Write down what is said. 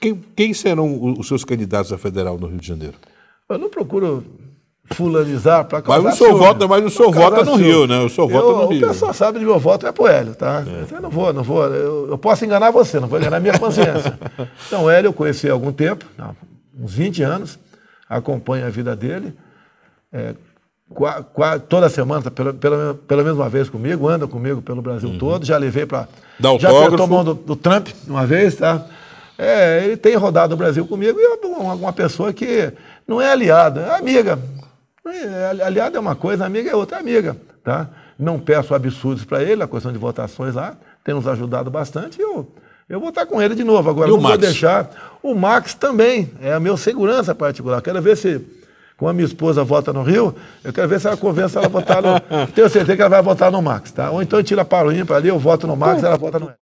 Quem, quem serão os seus candidatos a federal no Rio de Janeiro? Eu não procuro fulanizar para causar mas o seu voto Mas o seu voto é no Rio, né? O seu voto no Rio. O pessoal sabe que meu voto é pro Hélio, tá? É. Então, eu não vou, não vou. Eu, eu, posso enganar você, não vou enganar minha consciência. então o Hélio eu conheci há algum tempo, há uns 20 anos, acompanho a vida dele. É, qua, qua, toda semana, tá, pela, mesma vez comigo, anda comigo pelo Brasil uhum. todo. Já levei para... Já apertou a mão do, do Trump uma vez, tá? É, ele tem rodado o Brasil comigo e é uma, pessoa que não é aliada, é amiga. É, é, aliada é uma coisa, amiga é outra, amiga. Tá? Não peço absurdos para ele, a questão de votações lá tem nos ajudado bastante e eu, eu vou estar com ele de novo. Agora, e não vou deixar. O Max também, é a meu segurança particular. Quero ver se, como a minha esposa vota no Rio, eu quero ver se ela convence ela a votar no. Tenho certeza que ela vai votar no Max, tá? Ou então tira a paroinha para ali, eu voto no Max, e ela vota no.